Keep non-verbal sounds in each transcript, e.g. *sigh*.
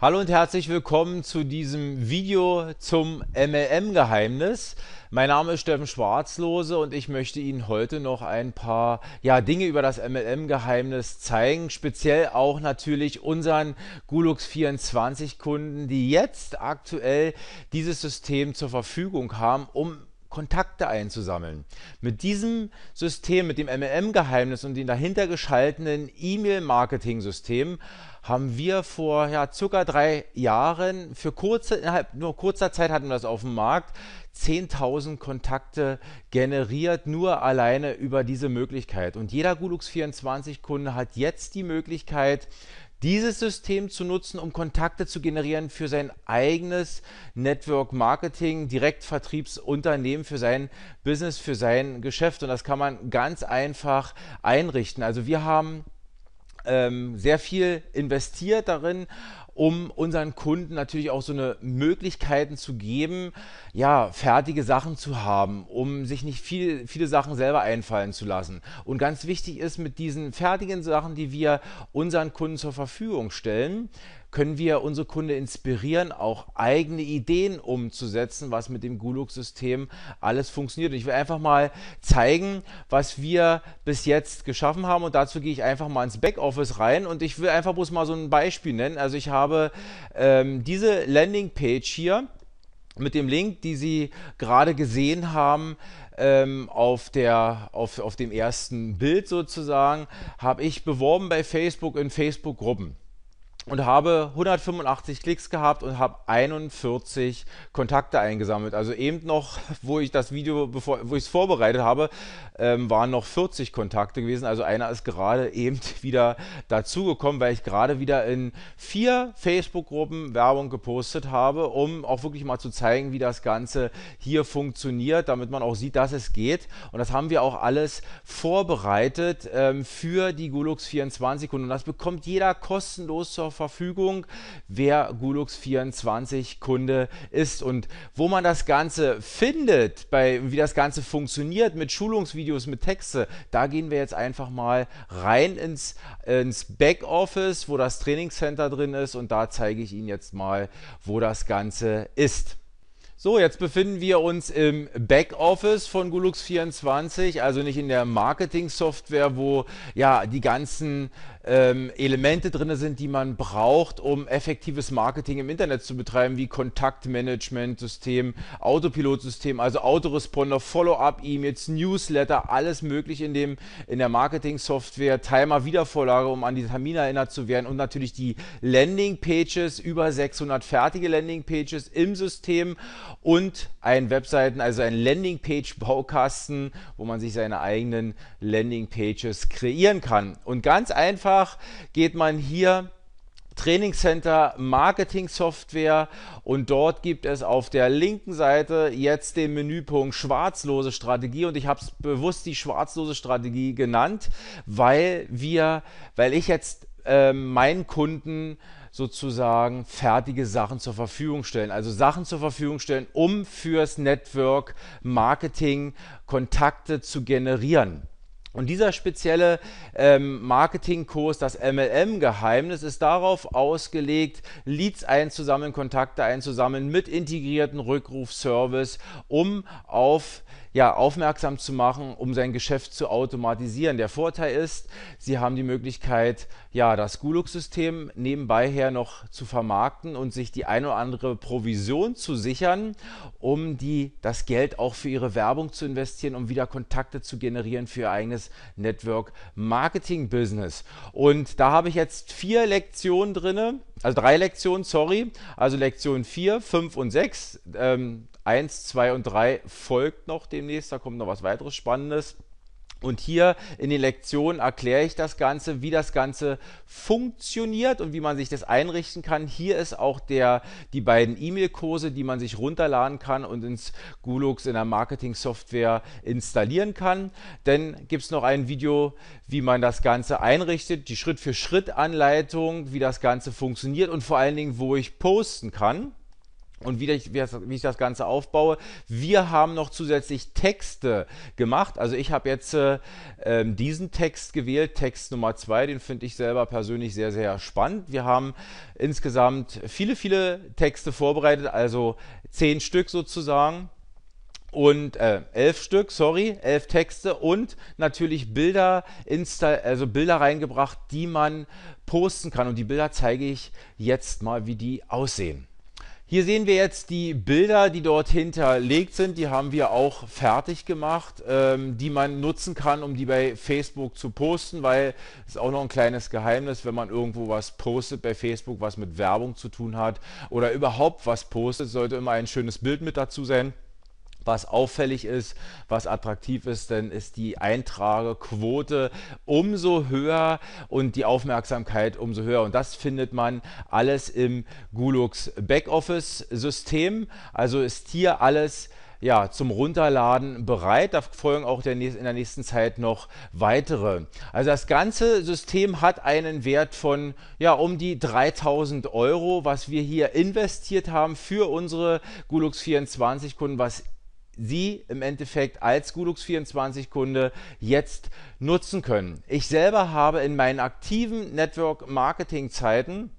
Hallo und herzlich willkommen zu diesem Video zum MLM-Geheimnis. Mein Name ist Steffen Schwarzlose und ich möchte Ihnen heute noch ein paar ja, Dinge über das MLM-Geheimnis zeigen. Speziell auch natürlich unseren Gulux24-Kunden, die jetzt aktuell dieses System zur Verfügung haben, um Kontakte einzusammeln. Mit diesem System, mit dem MLM-Geheimnis und den dahinter geschalteten E-Mail-Marketing-System haben wir vor ja, circa drei Jahren für kurze, innerhalb nur kurzer Zeit hatten wir das auf dem Markt, 10.000 Kontakte generiert, nur alleine über diese Möglichkeit. Und jeder Gulux 24-Kunde hat jetzt die Möglichkeit, dieses System zu nutzen, um Kontakte zu generieren für sein eigenes Network Marketing, Direktvertriebsunternehmen, für sein Business, für sein Geschäft. Und das kann man ganz einfach einrichten. Also wir haben ähm, sehr viel investiert darin um unseren Kunden natürlich auch so eine Möglichkeiten zu geben, ja, fertige Sachen zu haben, um sich nicht viel, viele Sachen selber einfallen zu lassen. Und ganz wichtig ist, mit diesen fertigen Sachen, die wir unseren Kunden zur Verfügung stellen, können wir unsere Kunden inspirieren, auch eigene Ideen umzusetzen, was mit dem Gulux-System alles funktioniert. Und ich will einfach mal zeigen, was wir bis jetzt geschaffen haben. Und dazu gehe ich einfach mal ins Backoffice rein. Und ich will einfach bloß mal so ein Beispiel nennen. Also ich habe habe ähm, diese Landingpage hier mit dem Link, die Sie gerade gesehen haben, ähm, auf, der, auf, auf dem ersten Bild sozusagen, habe ich beworben bei Facebook in Facebook-Gruppen und habe 185 Klicks gehabt und habe 41 Kontakte eingesammelt. Also eben noch, wo ich das Video, bevor, wo ich es vorbereitet habe, ähm, waren noch 40 Kontakte gewesen. Also einer ist gerade eben *laughs* wieder dazugekommen, weil ich gerade wieder in vier Facebook-Gruppen Werbung gepostet habe, um auch wirklich mal zu zeigen, wie das Ganze hier funktioniert, damit man auch sieht, dass es geht. Und das haben wir auch alles vorbereitet ähm, für die Gulux 24 Kunden. Und das bekommt jeder kostenlos zur Verfügung, wer Gulux24 Kunde ist und wo man das Ganze findet, bei, wie das Ganze funktioniert mit Schulungsvideos, mit Texte, da gehen wir jetzt einfach mal rein ins, ins Backoffice, wo das Trainingscenter drin ist und da zeige ich Ihnen jetzt mal, wo das Ganze ist. So, jetzt befinden wir uns im Backoffice von Gulux24, also nicht in der Marketing-Software, wo ja die ganzen ähm, Elemente drin sind, die man braucht, um effektives Marketing im Internet zu betreiben, wie Kontaktmanagementsystem, Autopilotsystem, also Autoresponder, Follow-up-E-Mails, Newsletter, alles möglich in, dem, in der Marketing-Software, Timer, Wiedervorlage, um an die Termine erinnert zu werden und natürlich die Landing-Pages, über 600 fertige Landing-Pages im System und einen Webseiten, also ein Landingpage-Baukasten, wo man sich seine eigenen Landingpages kreieren kann. Und ganz einfach geht man hier Training Center Marketing Software und dort gibt es auf der linken Seite jetzt den Menüpunkt schwarzlose Strategie und ich habe es bewusst die schwarzlose Strategie genannt, weil wir, weil ich jetzt äh, meinen Kunden sozusagen fertige Sachen zur Verfügung stellen. Also Sachen zur Verfügung stellen, um fürs Network Marketing Kontakte zu generieren. Und dieser spezielle ähm, Marketingkurs, das MLM-Geheimnis, ist darauf ausgelegt, Leads einzusammeln, Kontakte einzusammeln mit integrierten Rückrufservice, um auf ja, aufmerksam zu machen, um sein Geschäft zu automatisieren. Der Vorteil ist, Sie haben die Möglichkeit, ja, das Gulux-System nebenbei her noch zu vermarkten und sich die ein oder andere Provision zu sichern, um die, das Geld auch für Ihre Werbung zu investieren, um wieder Kontakte zu generieren für Ihr eigenes Network-Marketing-Business. Und da habe ich jetzt vier Lektionen drin, also drei Lektionen, sorry, also Lektion 4, 5 und 6. 1, 2 und 3 folgt noch demnächst. Da kommt noch was weiteres Spannendes. Und hier in den Lektionen erkläre ich das Ganze, wie das Ganze funktioniert und wie man sich das einrichten kann. Hier ist auch der, die beiden E-Mail-Kurse, die man sich runterladen kann und ins Gulux in der Marketing-Software installieren kann. Dann gibt es noch ein Video, wie man das Ganze einrichtet, die Schritt-für-Schritt-Anleitung, wie das Ganze funktioniert und vor allen Dingen, wo ich posten kann und wie ich, wie, ich das Ganze aufbaue. Wir haben noch zusätzlich Texte gemacht. Also ich habe jetzt äh, ähm, diesen Text gewählt, Text Nummer 2, den finde ich selber persönlich sehr, sehr spannend. Wir haben insgesamt viele, viele Texte vorbereitet, also zehn Stück sozusagen und äh, elf Stück, sorry, elf Texte und natürlich Bilder, Insta also Bilder reingebracht, die man posten kann. Und die Bilder zeige ich jetzt mal, wie die aussehen. Hier sehen wir jetzt die Bilder, die dort hinterlegt sind. Die haben wir auch fertig gemacht, ähm, die man nutzen kann, um die bei Facebook zu posten, weil es ist auch noch ein kleines Geheimnis, wenn man irgendwo was postet bei Facebook, was mit Werbung zu tun hat oder überhaupt was postet, sollte immer ein schönes Bild mit dazu sein was auffällig ist, was attraktiv ist, dann ist die Eintragequote umso höher und die Aufmerksamkeit umso höher. Und das findet man alles im Gulux Backoffice-System. Also ist hier alles ja, zum Runterladen bereit. Da folgen auch der in der nächsten Zeit noch weitere. Also das ganze System hat einen Wert von ja, um die 3000 Euro, was wir hier investiert haben für unsere Gulux 24 Kunden, was Sie im Endeffekt als Gulux24-Kunde jetzt nutzen können. Ich selber habe in meinen aktiven Network-Marketing-Zeiten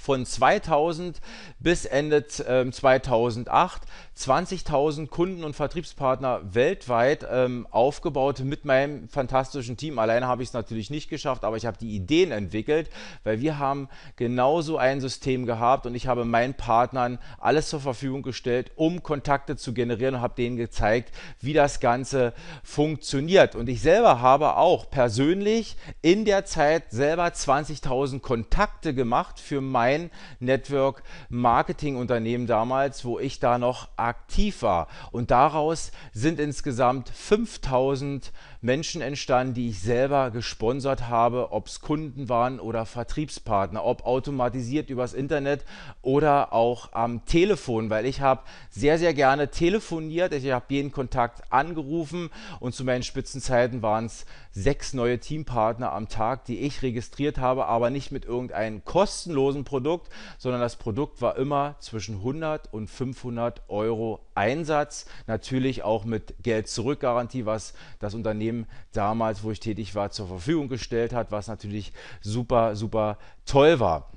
von 2000 bis Ende äh, 2008 20.000 Kunden und Vertriebspartner weltweit ähm, aufgebaut mit meinem fantastischen Team. Alleine habe ich es natürlich nicht geschafft, aber ich habe die Ideen entwickelt, weil wir haben genauso ein System gehabt und ich habe meinen Partnern alles zur Verfügung gestellt, um Kontakte zu generieren und habe denen gezeigt, wie das Ganze funktioniert. Und ich selber habe auch persönlich in der Zeit selber 20.000 Kontakte gemacht für mein kein Network Marketing Unternehmen damals, wo ich da noch aktiv war. Und daraus sind insgesamt 5000 Menschen entstanden, die ich selber gesponsert habe, ob es Kunden waren oder Vertriebspartner, ob automatisiert übers Internet oder auch am Telefon, weil ich habe sehr, sehr gerne telefoniert, ich habe jeden Kontakt angerufen und zu meinen Spitzenzeiten waren es sechs neue Teampartner am Tag, die ich registriert habe, aber nicht mit irgendeinem kostenlosen Produkt, sondern das Produkt war immer zwischen 100 und 500 Euro Einsatz, natürlich auch mit Geld-Zurück-Garantie, was das Unternehmen Unternehmen damals, wo ich tätig war, zur Verfügung gestellt hat, was natürlich super, super toll war.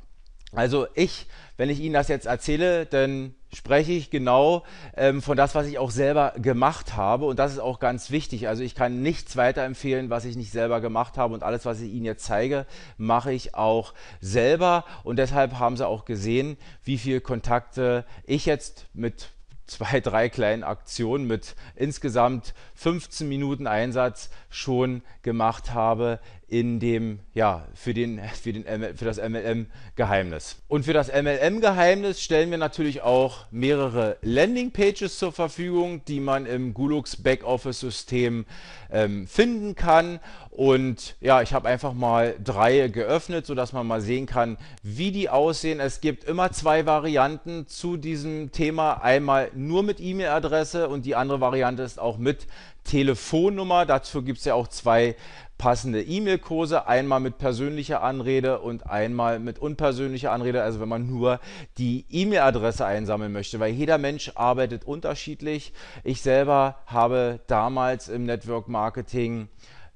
Also ich, wenn ich Ihnen das jetzt erzähle, dann spreche ich genau ähm, von das, was ich auch selber gemacht habe. Und das ist auch ganz wichtig. Also ich kann nichts weiterempfehlen, was ich nicht selber gemacht habe. Und alles, was ich Ihnen jetzt zeige, mache ich auch selber. Und deshalb haben Sie auch gesehen, wie viele Kontakte ich jetzt mit zwei, drei kleinen Aktionen mit insgesamt 15 Minuten Einsatz schon gemacht habe in dem, ja, für, den, für, den, für das MLM-Geheimnis. Und für das MLM-Geheimnis stellen wir natürlich auch mehrere Landingpages zur Verfügung, die man im Gulux Backoffice-System ähm, finden kann. Und ja, ich habe einfach mal drei geöffnet, sodass man mal sehen kann, wie die aussehen. Es gibt immer zwei Varianten zu diesem Thema. Einmal nur mit E-Mail-Adresse und die andere Variante ist auch mit Telefonnummer. Dazu gibt es ja auch zwei passende E-Mail-Kurse, einmal mit persönlicher Anrede und einmal mit unpersönlicher Anrede, also wenn man nur die E-Mail-Adresse einsammeln möchte, weil jeder Mensch arbeitet unterschiedlich. Ich selber habe damals im Network Marketing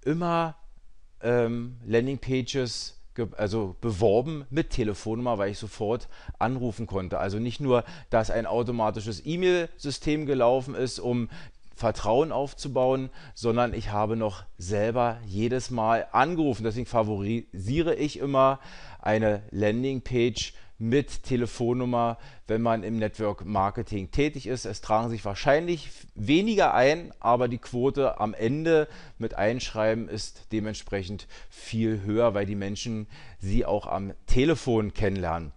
immer ähm, Landingpages also beworben mit Telefonnummer, weil ich sofort anrufen konnte. Also nicht nur, dass ein automatisches E-Mail-System gelaufen ist, um Vertrauen aufzubauen, sondern ich habe noch selber jedes Mal angerufen. Deswegen favorisiere ich immer eine Landingpage mit Telefonnummer, wenn man im Network Marketing tätig ist. Es tragen sich wahrscheinlich weniger ein, aber die Quote am Ende mit Einschreiben ist dementsprechend viel höher, weil die Menschen sie auch am Telefon kennenlernen.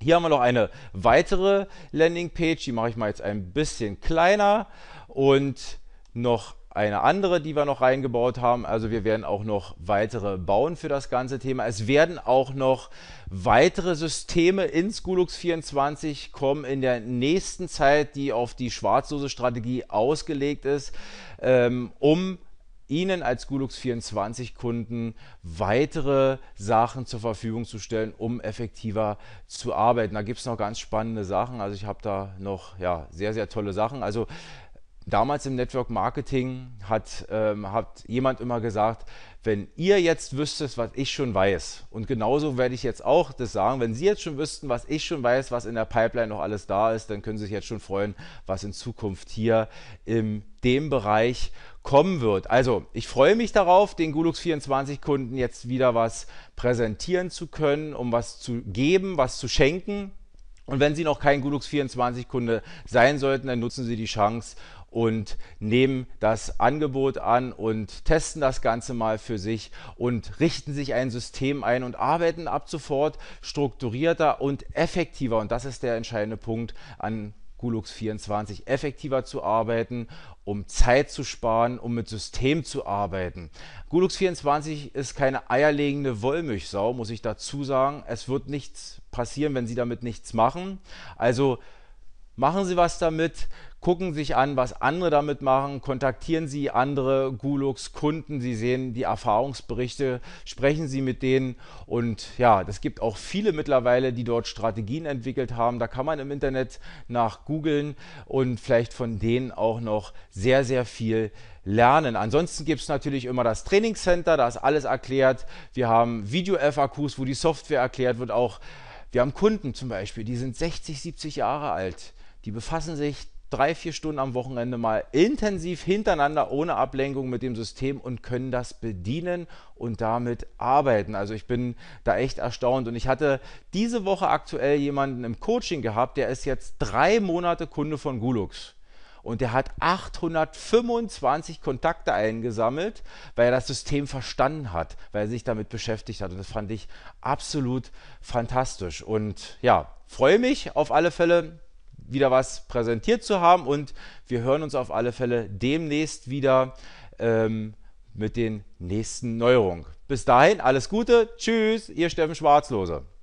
Hier haben wir noch eine weitere Landingpage, die mache ich mal jetzt ein bisschen kleiner und noch eine andere, die wir noch reingebaut haben. Also wir werden auch noch weitere bauen für das ganze Thema. Es werden auch noch weitere Systeme in Schoolux 24 kommen in der nächsten Zeit, die auf die Schwarzlose-Strategie ausgelegt ist, ähm, um Ihnen als Gulux 24 Kunden weitere Sachen zur Verfügung zu stellen, um effektiver zu arbeiten. Da gibt es noch ganz spannende Sachen. Also ich habe da noch ja, sehr, sehr tolle Sachen. Also damals im Network Marketing hat, ähm, hat jemand immer gesagt, wenn ihr jetzt wüsstet, was ich schon weiß, und genauso werde ich jetzt auch das sagen, wenn Sie jetzt schon wüssten, was ich schon weiß, was in der Pipeline noch alles da ist, dann können Sie sich jetzt schon freuen, was in Zukunft hier in dem Bereich kommen wird. Also ich freue mich darauf, den Gulux 24 Kunden jetzt wieder was präsentieren zu können, um was zu geben, was zu schenken. Und wenn Sie noch kein Gulux 24 Kunde sein sollten, dann nutzen Sie die Chance und nehmen das Angebot an und testen das Ganze mal für sich und richten sich ein System ein und arbeiten ab sofort strukturierter und effektiver. Und das ist der entscheidende Punkt an Gulux 24 effektiver zu arbeiten, um Zeit zu sparen, um mit System zu arbeiten. Gulux 24 ist keine eierlegende Wollmilchsau, muss ich dazu sagen. Es wird nichts passieren, wenn Sie damit nichts machen. Also machen Sie was damit, gucken sich an, was andere damit machen, kontaktieren Sie andere Gulux-Kunden, Sie sehen die Erfahrungsberichte, sprechen Sie mit denen und ja, es gibt auch viele mittlerweile, die dort Strategien entwickelt haben. Da kann man im Internet nach googeln und vielleicht von denen auch noch sehr, sehr viel lernen. Ansonsten gibt es natürlich immer das Trainingscenter, da ist alles erklärt. Wir haben Video-FAQs, wo die Software erklärt wird, auch wir haben Kunden zum Beispiel, die sind 60, 70 Jahre alt. Die befassen sich drei, vier Stunden am Wochenende mal intensiv hintereinander ohne Ablenkung mit dem System und können das bedienen und damit arbeiten. Also ich bin da echt erstaunt und ich hatte diese Woche aktuell jemanden im Coaching gehabt, der ist jetzt drei Monate Kunde von Gulux. Und der hat 825 Kontakte eingesammelt, weil er das System verstanden hat, weil er sich damit beschäftigt hat. Und das fand ich absolut fantastisch. Und ja, freue mich auf alle Fälle, wieder was präsentiert zu haben und wir hören uns auf alle Fälle demnächst wieder ähm, mit den nächsten Neuerungen. Bis dahin, alles Gute, tschüss, ihr Steffen Schwarzlose.